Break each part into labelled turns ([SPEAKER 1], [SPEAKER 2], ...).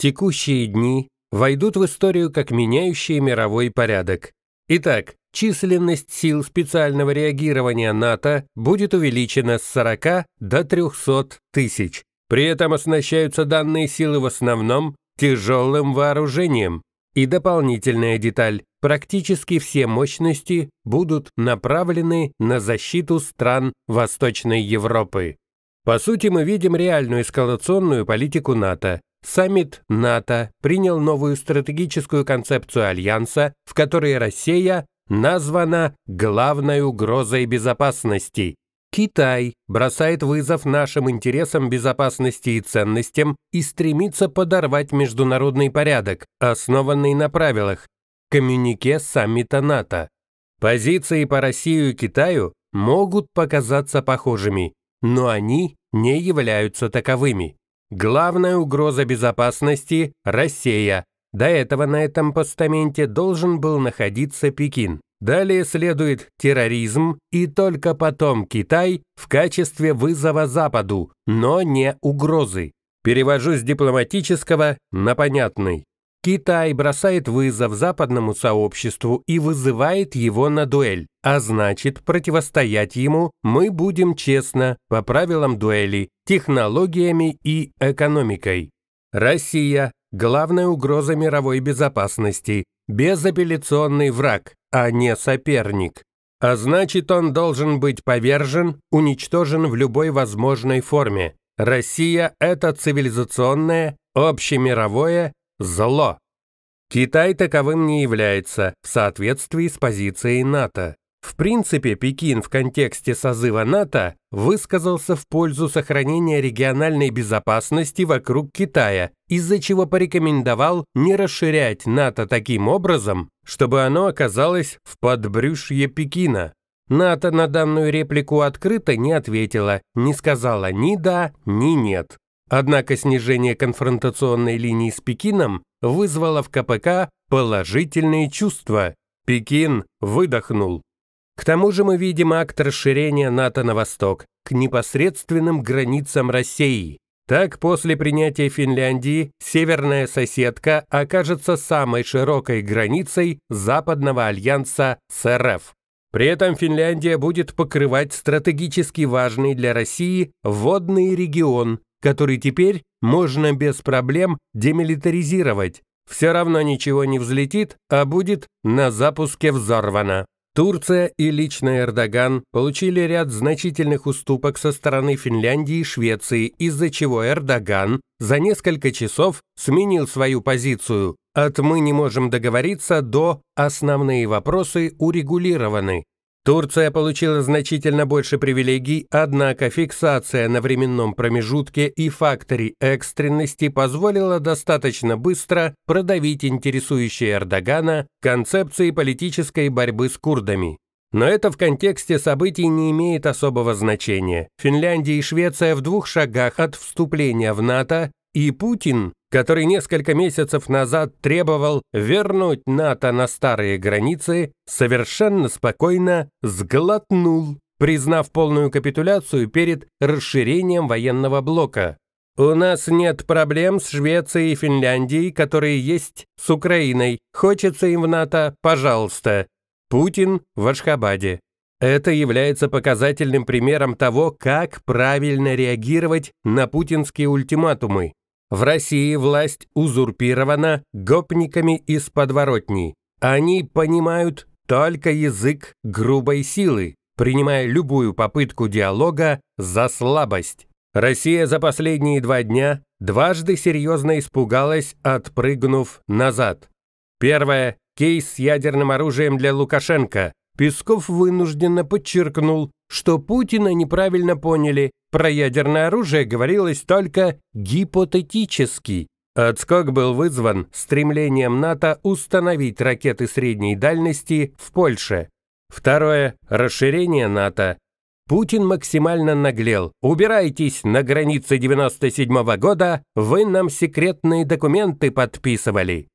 [SPEAKER 1] Текущие дни войдут в историю как меняющие мировой порядок. Итак, численность сил специального реагирования НАТО будет увеличена с 40 до 300 тысяч. При этом оснащаются данные силы в основном тяжелым вооружением. И дополнительная деталь – практически все мощности будут направлены на защиту стран Восточной Европы. По сути, мы видим реальную эскалационную политику НАТО, Саммит НАТО принял новую стратегическую концепцию Альянса, в которой Россия названа главной угрозой безопасности. Китай бросает вызов нашим интересам безопасности и ценностям и стремится подорвать международный порядок, основанный на правилах, коммюнике саммита НАТО. Позиции по России и Китаю могут показаться похожими, но они не являются таковыми. Главная угроза безопасности – Россия. До этого на этом постаменте должен был находиться Пекин. Далее следует терроризм и только потом Китай в качестве вызова Западу, но не угрозы. Перевожу с дипломатического на понятный. Китай бросает вызов западному сообществу и вызывает его на дуэль, а значит, противостоять ему мы будем честно, по правилам дуэли, технологиями и экономикой. Россия – главная угроза мировой безопасности, безапелляционный враг, а не соперник. А значит, он должен быть повержен, уничтожен в любой возможной форме. Россия – это цивилизационное, общемировое зло. Китай таковым не является в соответствии с позицией НАТО. В принципе, Пекин в контексте созыва НАТО высказался в пользу сохранения региональной безопасности вокруг Китая, из-за чего порекомендовал не расширять НАТО таким образом, чтобы оно оказалось в подбрюшье Пекина. НАТО на данную реплику открыто не ответила, не сказала ни да, ни нет. Однако снижение конфронтационной линии с Пекином вызвало в КПК положительные чувства. Пекин выдохнул. К тому же мы видим акт расширения НАТО на восток, к непосредственным границам России. Так, после принятия Финляндии, северная соседка окажется самой широкой границей Западного альянса с РФ. При этом Финляндия будет покрывать стратегически важный для России водный регион, который теперь можно без проблем демилитаризировать. Все равно ничего не взлетит, а будет на запуске взорвано. Турция и лично Эрдоган получили ряд значительных уступок со стороны Финляндии и Швеции, из-за чего Эрдоган за несколько часов сменил свою позицию от «мы не можем договориться» до «основные вопросы урегулированы». Турция получила значительно больше привилегий, однако фиксация на временном промежутке и факторе экстренности позволила достаточно быстро продавить интересующие Эрдогана концепции политической борьбы с курдами. Но это в контексте событий не имеет особого значения. Финляндия и Швеция в двух шагах от вступления в НАТО, и Путин который несколько месяцев назад требовал вернуть НАТО на старые границы, совершенно спокойно сглотнул, признав полную капитуляцию перед расширением военного блока. «У нас нет проблем с Швецией и Финляндией, которые есть с Украиной. Хочется им в НАТО, пожалуйста». Путин в Ашхабаде. Это является показательным примером того, как правильно реагировать на путинские ультиматумы. В России власть узурпирована гопниками из подворотни. Они понимают только язык грубой силы, принимая любую попытку диалога за слабость. Россия за последние два дня дважды серьезно испугалась, отпрыгнув назад. Первое. Кейс с ядерным оружием для Лукашенко. Песков вынужденно подчеркнул, что Путина неправильно поняли, про ядерное оружие говорилось только гипотетически. Отскок был вызван стремлением НАТО установить ракеты средней дальности в Польше. Второе. Расширение НАТО. Путин максимально наглел. «Убирайтесь на границе 97 -го года, вы нам секретные документы подписывали».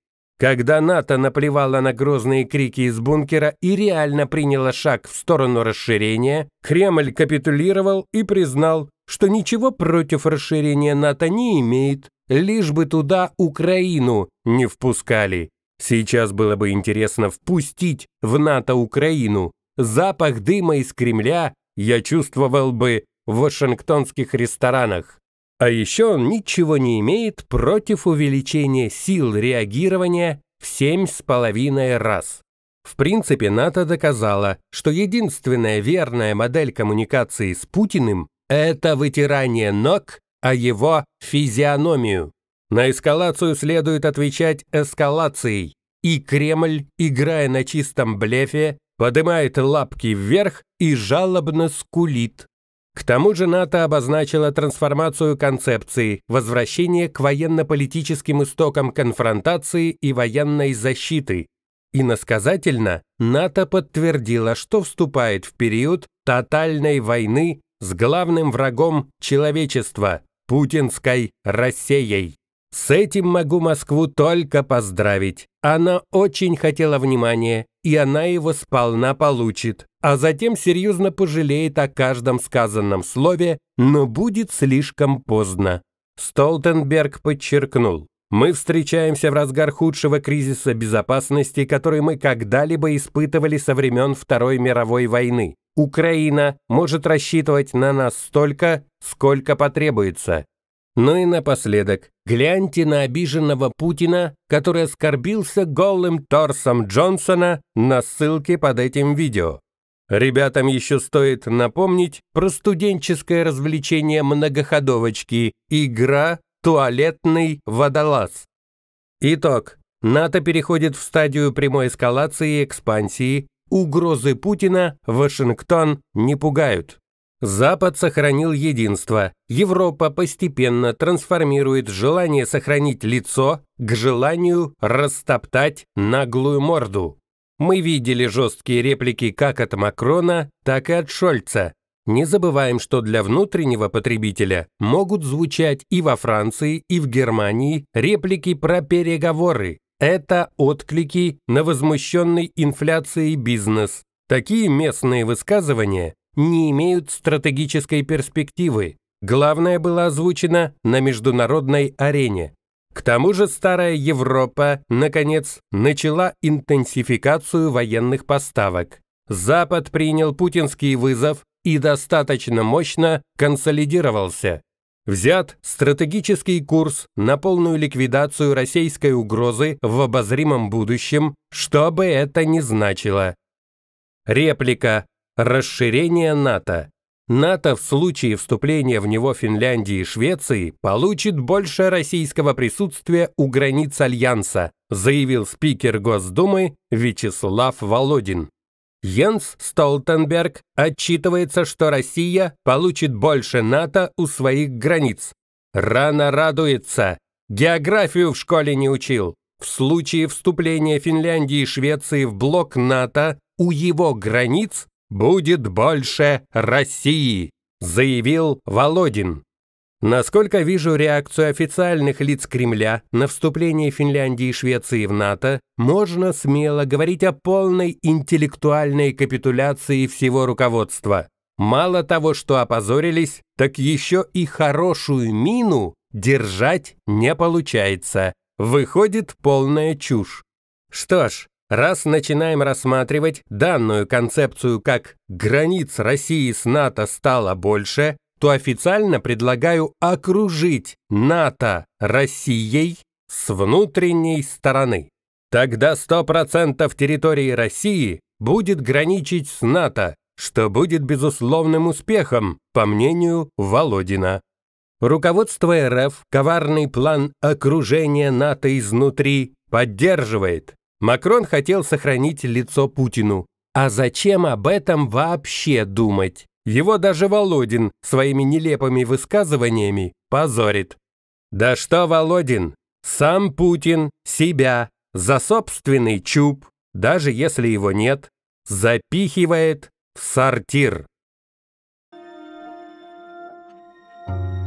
[SPEAKER 1] Когда НАТО наплевало на грозные крики из бункера и реально приняло шаг в сторону расширения, Кремль капитулировал и признал, что ничего против расширения НАТО не имеет, лишь бы туда Украину не впускали. Сейчас было бы интересно впустить в НАТО Украину. Запах дыма из Кремля я чувствовал бы в вашингтонских ресторанах. А еще он ничего не имеет против увеличения сил реагирования в семь с половиной раз. В принципе, НАТО доказало, что единственная верная модель коммуникации с Путиным – это вытирание ног, а его – физиономию. На эскалацию следует отвечать эскалацией. И Кремль, играя на чистом блефе, поднимает лапки вверх и жалобно скулит. К тому же НАТО обозначила трансформацию концепции, возвращение к военно-политическим истокам конфронтации и военной защиты. Иносказательно, НАТО подтвердила, что вступает в период тотальной войны с главным врагом человечества – путинской Россией. С этим могу Москву только поздравить. Она очень хотела внимания, и она его сполна получит, а затем серьезно пожалеет о каждом сказанном слове, но будет слишком поздно. Столтенберг подчеркнул. Мы встречаемся в разгар худшего кризиса безопасности, который мы когда-либо испытывали со времен Второй мировой войны. Украина может рассчитывать на нас столько, сколько потребуется. Ну и напоследок, гляньте на обиженного Путина, который оскорбился голым торсом Джонсона на ссылке под этим видео. Ребятам еще стоит напомнить про студенческое развлечение многоходовочки «Игра «Туалетный водолаз». Итог. НАТО переходит в стадию прямой эскалации и экспансии. Угрозы Путина Вашингтон не пугают. Запад сохранил единство. Европа постепенно трансформирует желание сохранить лицо к желанию растоптать наглую морду. Мы видели жесткие реплики как от Макрона, так и от Шольца. Не забываем, что для внутреннего потребителя могут звучать и во Франции, и в Германии реплики про переговоры. Это отклики на возмущенный инфляцией бизнес. Такие местные высказывания не имеют стратегической перспективы. Главное было озвучено на международной арене. К тому же старая Европа, наконец, начала интенсификацию военных поставок. Запад принял путинский вызов и достаточно мощно консолидировался. Взят стратегический курс на полную ликвидацию российской угрозы в обозримом будущем, что бы это ни значило. Реплика Расширение НАТО. НАТО в случае вступления в него Финляндии и Швеции получит больше российского присутствия у границ Альянса, заявил спикер Госдумы Вячеслав Володин. Йенс Столтенберг отчитывается, что Россия получит больше НАТО у своих границ. Рано радуется. Географию в школе не учил. В случае вступления Финляндии и Швеции в блок НАТО у его границ будет больше России», заявил Володин. Насколько вижу реакцию официальных лиц Кремля на вступление Финляндии и Швеции в НАТО, можно смело говорить о полной интеллектуальной капитуляции всего руководства. Мало того, что опозорились, так еще и хорошую мину держать не получается. Выходит полная чушь. Что ж, Раз начинаем рассматривать данную концепцию как «границ России с НАТО стало больше», то официально предлагаю окружить НАТО Россией с внутренней стороны. Тогда 100% территории России будет граничить с НАТО, что будет безусловным успехом, по мнению Володина. Руководство РФ коварный план окружения НАТО изнутри поддерживает. Макрон хотел сохранить лицо Путину. А зачем об этом вообще думать? Его даже Володин своими нелепыми высказываниями позорит. Да что Володин? Сам Путин себя за собственный чуб, даже если его нет, запихивает в сортир. Thank you.